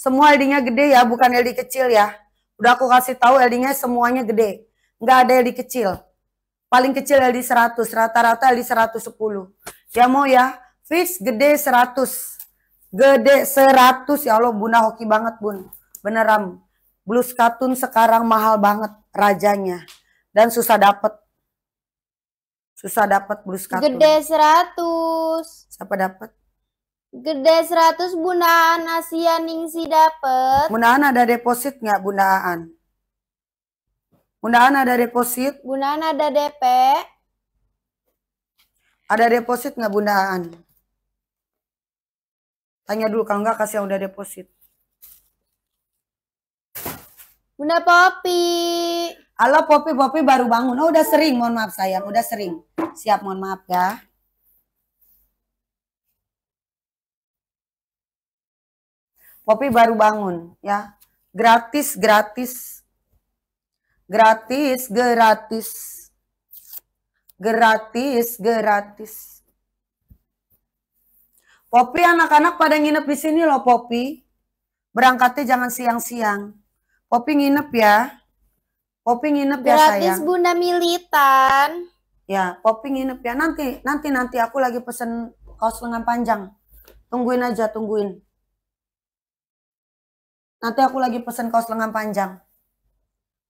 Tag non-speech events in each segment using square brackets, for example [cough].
Semua LD-nya gede ya, bukan LD kecil ya. Udah aku kasih tahu LD-nya semuanya gede. Nggak ada LD kecil. Paling kecil LD 100, rata-rata LD 110. Ya mau ya, fix gede 100. Gede 100, ya Allah bunda hoki banget bun. Beneran, blus katun sekarang mahal banget rajanya. Dan susah dapet. Susah dapet blus katun. Gede 100. Siapa dapet? Gede 100 Bundaan Asia Ningsi dapat. Bundaan ada deposit nggak Bundaan? Bundaan ada deposit? Bundaan ada DP. Ada deposit nggak Bundaan? Tanya dulu kalau nggak kasih yang udah deposit. Bunda Popi. Halo Popi, Popi baru bangun. Oh udah sering, mohon maaf sayang, udah sering. Siap, mohon maaf ya. Kopi baru bangun ya. Gratis, gratis. Gratis, gratis. Gratis, gratis. Popi anak-anak pada nginep di sini loh Popi. Berangkatnya jangan siang-siang. Popi nginep ya. Popi nginep ya, gratis, ya sayang. Gratis Bunda Militan. Ya, Popi nginep ya. Nanti, nanti, nanti aku lagi pesen kaos lengan panjang. Tungguin aja, tungguin. Nanti aku lagi pesen kaos lengan panjang.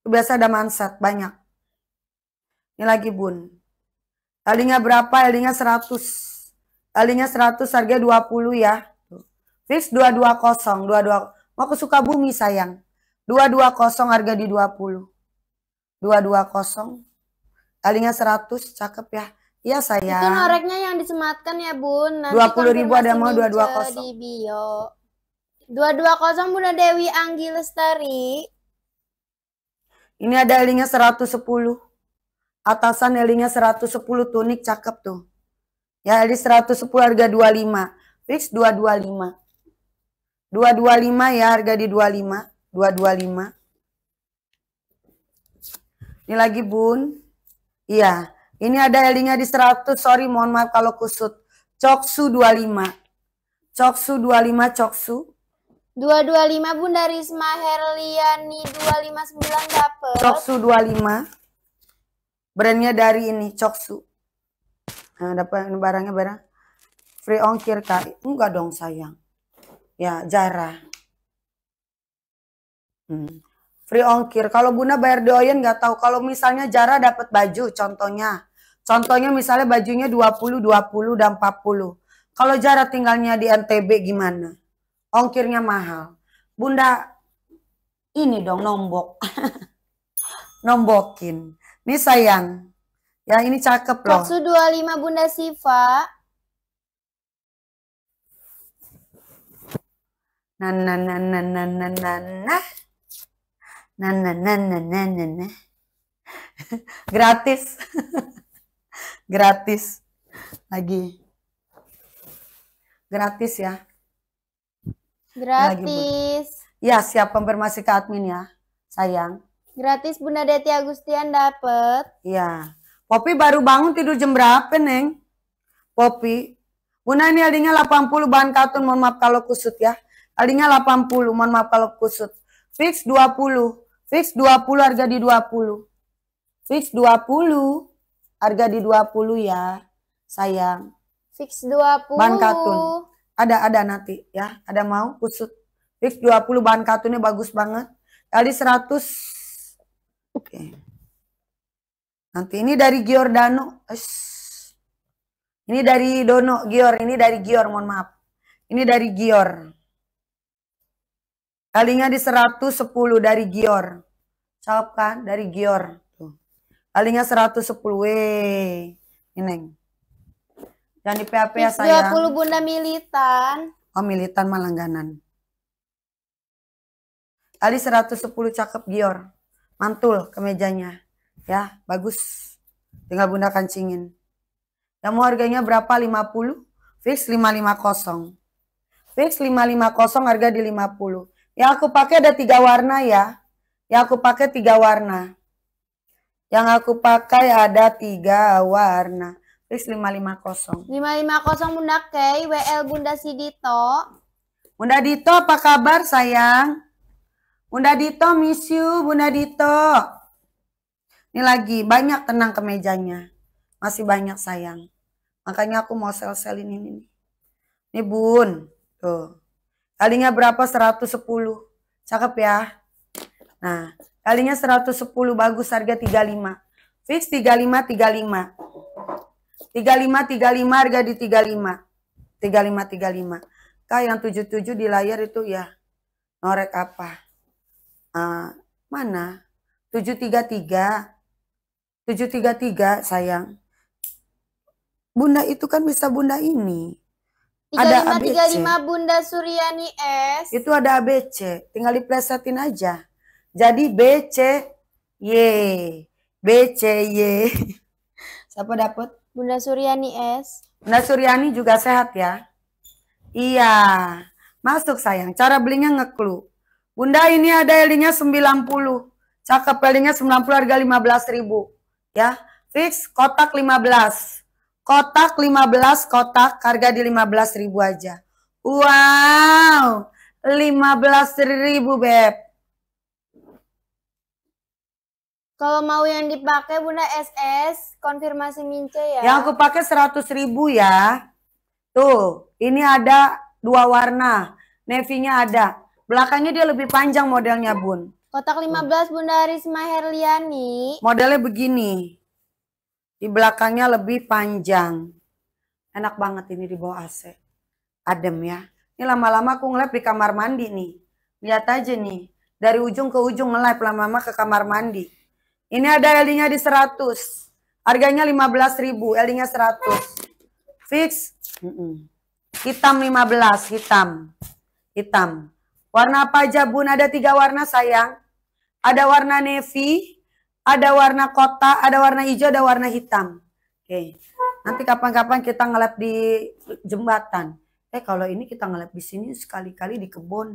Biasa ada manset, banyak. Ini lagi bun. Talinya berapa? Talinya 100. Talinya 100, harga 20 ya. Fix 220, 22. Mau ke Sukabumi sayang. 220 harga di 20. 220. Talinya 100, cakep ya. Iya sayang. Itu noreknya yang disematkan ya bun. Nanti 20 ribu ada mau 220. Di bio. 220 Bunda Dewi Anggi Lestari. Ini ada elingnya 110. Atasan elingnya 110 tunik cakep tuh. Ya, ini 110 harga 25. Fix 225. 225 ya harga di 25. 225. Ini lagi bun. Iya. Ini ada elingnya di 100. Sorry mohon maaf kalau kusut. Coksu 25. Coksu 25 Coksu. 225 Bunda Risma Herliani 259 dapet. Coksu 25. Brandnya dari ini Coksu. Nah, dapat barangnya barang free ongkir kak. Enggak dong sayang. Ya, jarah. Hmm. Free ongkir. Kalau Bunda bayar doyan nggak tahu. Kalau misalnya jarah dapat baju contohnya. Contohnya misalnya bajunya 20, 20 dan 40. Kalau jarah tinggalnya di NTB gimana? ongkirnya mahal. Bunda ini dong nombok. [laughs] Nombokin. Ini sayang. Ya ini cakep loh. Maksud 25 Bunda Siva. [laughs] Gratis. [laughs] Gratis. Lagi. Gratis ya. Gratis. Lagi ya, siap konfirmasi ke admin ya, sayang. Gratis Bunda Deti Agustian dapet. Ya, Popi baru bangun tidur jam berapa, Neng? Popi. Bunda ini alinya 80 bahan katun, mohon maaf kalau kusut ya. Alinya 80, mohon maaf kalau kusut. Fix 20. Fix 20 harga di 20. Fix 20. Harga di 20 ya, sayang. Fix 20. Ban katun. Ada ada nanti ya, ada mau kusut. Fix 20 bahan katunnya bagus banget. Kali 100. Oke. Okay. Nanti ini dari Giordano. Ini dari Dono Gior, ini dari Gior, mohon maaf. Ini dari Gior. Kalinya di 110 dari Gior. Cakep kan? Dari Gior. Tuh. Kalinya 110. Weh. Ini. Jangan di PHP ya sayang. 20 Bunda militan. Oh militan malangganan. Ali 110 cakep Gior. Mantul kemejanya. Ya, bagus. Tinggal Bunda kancingin. Yang mau harganya berapa? 50? Fix 550. Fix 550 harga di 50. Yang aku pakai ada tiga warna ya. Yang aku pakai tiga warna. Yang aku pakai ada tiga warna. Fix 550. 550 Bunda Kay, WL Bunda Sidito. Bunda Dito apa kabar sayang? Bunda Dito miss you Bunda Dito. Ini lagi banyak tenang ke mejanya Masih banyak sayang. Makanya aku mau sel-selin ini nih. Ini bun. Tuh. Kalinya berapa? 110. Cakep ya. Nah, kalinya 110 bagus harga 35. Fix 35 35. 35 35 harga di 35. 35 35. Kak yang 77 di layar itu ya norek apa? Uh, mana? 733. 733 sayang. Bunda itu kan bisa Bunda ini. 35, ada 35 Bunda Suryani S. Itu ada ABC, tinggal diplesetin aja. Jadi BC Y. BC Y. [laughs] Siapa dapat? Bunda Suryani S. Bunda Suryani juga sehat ya? Iya. Masuk sayang. Cara belinya ngeklu. Bunda ini ada elinya 90. Cakep elinya 90 harga 15 ribu. Ya. Fix kotak 15. Kotak 15 kotak harga di 15 ribu aja. Wow. 15 ribu Beb. Kalau mau yang dipakai Bunda SS, konfirmasi Mince ya. Yang aku pakai 100 ribu ya. Tuh, ini ada dua warna. Navy-nya ada. Belakangnya dia lebih panjang modelnya, Bun. Kotak 15 Bunda Risma Herliani. Modelnya begini. Di belakangnya lebih panjang. Enak banget ini di bawah AC. Adem ya. Ini lama-lama aku ngelap di kamar mandi nih. Lihat aja nih. Dari ujung ke ujung ngelap lama-lama ke kamar mandi. Ini ada L-nya di 100. Harganya 15.000, L-nya 100. Fix? Mm -mm. Hitam 15, hitam. Hitam. Warna apa aja, Bun? Ada tiga warna, sayang. Ada warna navy, ada warna kota, ada warna hijau, ada warna hitam. Oke. Nanti kapan-kapan kita ngelap di jembatan. Eh, kalau ini kita ngelap di sini sekali-kali di kebun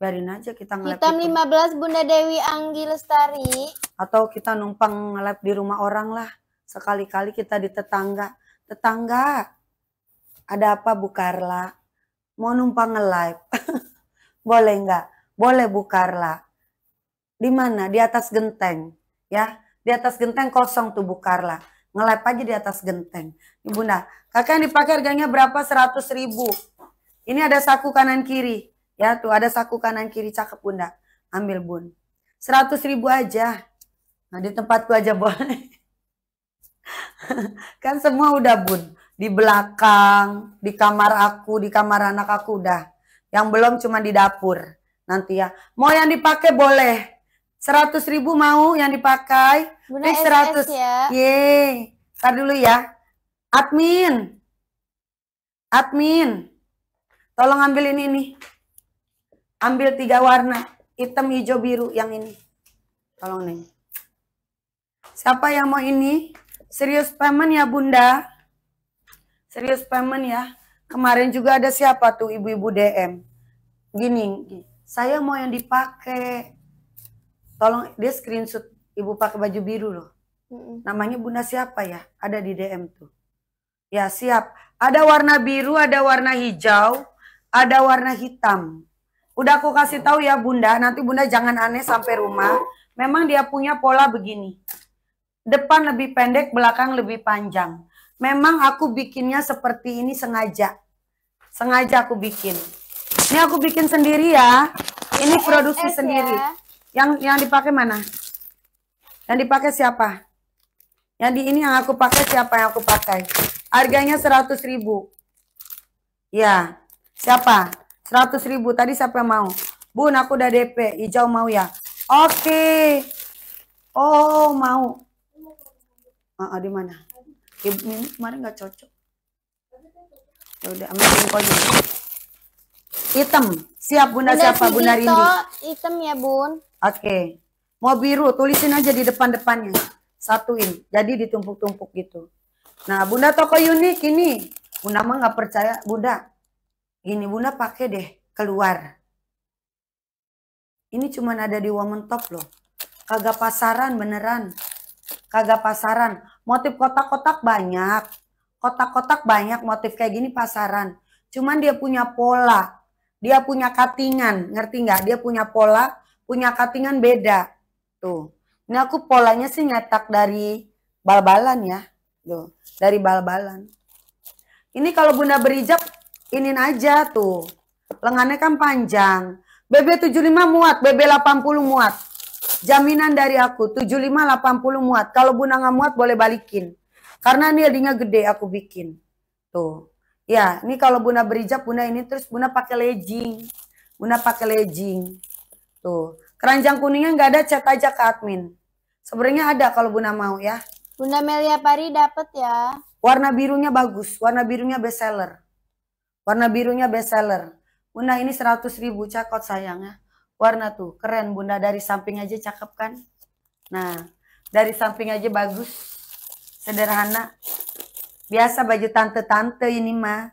biarin aja kita ngelap. Hitam itu. 15 Bunda Dewi Anggi Lestari. Atau kita numpang ngelap di rumah orang lah. Sekali-kali kita di tetangga. Tetangga, ada apa Bu Karla? Mau numpang ngelap? [laughs] Boleh nggak? Boleh Bu Karla. Di mana? Di atas genteng. Ya, di atas genteng kosong tuh Bu Karla ngelap aja di atas genteng. Ibu nah, kakak yang dipakai harganya berapa? 100 ribu. Ini ada saku kanan kiri. Ya tuh ada saku kanan kiri cakep bunda. Ambil bun. 100 ribu aja. Nah di tempatku aja boleh. [laughs] kan semua udah bun. Di belakang, di kamar aku, di kamar anak aku udah. Yang belum cuma di dapur. Nanti ya. Mau yang dipakai boleh. 100 ribu mau yang dipakai. Bunda seratus, 100. Ya. Yeay. Ntar dulu ya. Admin. Admin. Tolong ambil ini nih. Ambil tiga warna, hitam, hijau, biru, yang ini. Tolong nih. Siapa yang mau ini? Serius payment ya bunda? Serius payment ya? Kemarin juga ada siapa tuh ibu-ibu DM? Gini, saya mau yang dipakai. Tolong dia screenshot ibu pakai baju biru loh. Namanya bunda siapa ya? Ada di DM tuh. Ya siap. Ada warna biru, ada warna hijau, ada warna hitam. Udah aku kasih tahu ya bunda, nanti bunda jangan aneh sampai rumah. Memang dia punya pola begini. Depan lebih pendek, belakang lebih panjang. Memang aku bikinnya seperti ini sengaja. Sengaja aku bikin. Ini aku bikin sendiri ya. Ini produksi SS ya. sendiri. Yang yang dipakai mana? Yang dipakai siapa? Yang di ini yang aku pakai siapa yang aku pakai? Harganya 100.000. Ya. Siapa? Seratus ribu. Tadi siapa yang mau? Bun, aku udah DP. Hijau mau ya? Oke. Okay. Oh, mau. Ah, uh, di mana? ini kemarin nggak cocok. Ya udah, ambil info aja. Hitam. Siap, Bunda, Bunda siapa? Bunda rindu Hitam ya, Bun. Oke. Okay. Mau biru, tulisin aja di depan-depannya. Satuin. Jadi ditumpuk-tumpuk gitu. Nah, Bunda toko unik ini. Bunda mah nggak percaya. Bunda, Gini bunda pakai deh keluar. Ini cuma ada di Woman Top loh. Kagak pasaran beneran. Kagak pasaran. Motif kotak-kotak banyak. Kotak-kotak banyak motif kayak gini pasaran. Cuman dia punya pola. Dia punya katingan. Ngerti nggak? Dia punya pola. Punya katingan beda. Tuh. Ini aku polanya sih nyetak dari bal-balan ya. Tuh. Dari bal-balan. Ini kalau bunda berijab ini aja tuh. Lengannya kan panjang. BB75 muat, BB80 muat. Jaminan dari aku, 75 80 muat. Kalau bunda nggak muat boleh balikin. Karena ini leadingnya gede aku bikin. Tuh. Ya, ini kalau bunda berijab, bunda ini terus bunda pakai legging. Bunda pakai legging. Tuh. Keranjang kuningnya nggak ada, chat aja ke admin. Sebenarnya ada kalau bunda mau ya. Bunda Melia Pari dapat ya. Warna birunya bagus, warna birunya best seller. Warna birunya best seller. Bunda ini 100 ribu cakot sayangnya. Warna tuh keren bunda dari samping aja cakep kan. Nah dari samping aja bagus. Sederhana. Biasa baju tante-tante ini mah.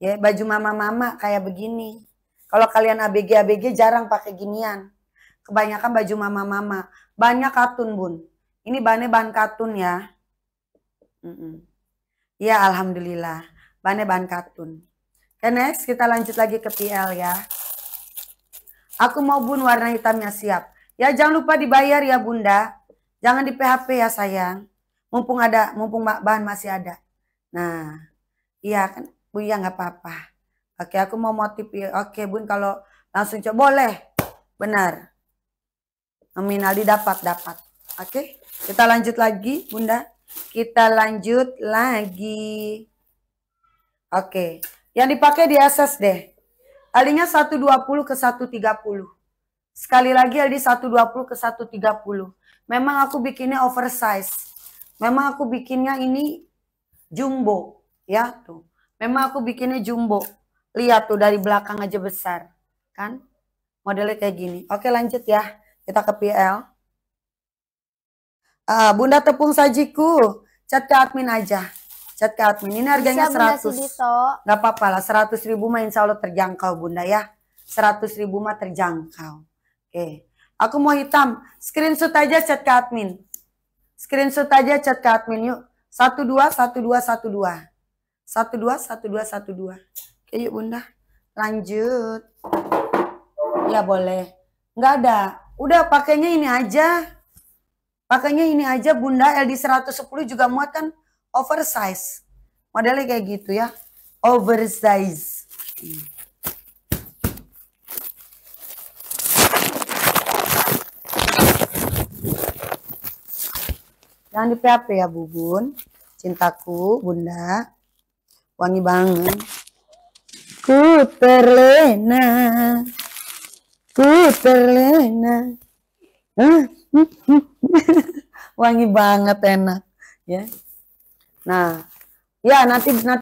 Ya baju mama-mama kayak begini. Kalau kalian ABG-ABG jarang pakai ginian. Kebanyakan baju mama-mama. Banyak katun bun. Ini bannya bahan katun ya. Mm -mm. alhamdulillah. Bannya bahan katun. Oke, eh, next kita lanjut lagi ke PL ya. Aku mau bun warna hitamnya siap. Ya jangan lupa dibayar ya bunda. Jangan di PHP ya sayang. Mumpung ada, mumpung bahan masih ada. Nah, iya kan Bu ya nggak apa-apa. Oke, aku mau motif. ya. Oke, Bun kalau langsung coba boleh. Benar. Nominal didapat, dapat. Oke, kita lanjut lagi, Bunda. Kita lanjut lagi. Oke. Yang dipakai di SSD. Alinya 120 ke 130. Sekali lagi aldi 120 ke 130. Memang aku bikinnya oversize. Memang aku bikinnya ini jumbo. Ya tuh. Memang aku bikinnya jumbo. Lihat tuh dari belakang aja besar. Kan? Modelnya kayak gini. Oke lanjut ya. Kita ke PL. Uh, ah, Bunda Tepung Sajiku. Chat ke admin aja cat ke admin. Ini harganya seratus. nggak apa-apa lah, seratus ribu mah insya Allah terjangkau bunda ya. 100 ribu mah terjangkau. Oke, aku mau hitam. Screenshot aja chat ke admin. Screenshot aja chat ke admin yuk. Satu dua, satu dua, satu dua. Satu dua, satu dua, satu dua. Oke yuk bunda. Lanjut. Ya boleh. Nggak ada. Udah pakainya ini aja. Pakainya ini aja bunda LD 110 juga muat kan oversize. Modelnya kayak gitu ya. Oversize. Jangan di PHP ya Bubun. Cintaku, Bunda. Wangi banget. Ku terlena. Ku terlena. [laughs] Wangi banget enak ya. Na, yeah, natig, natig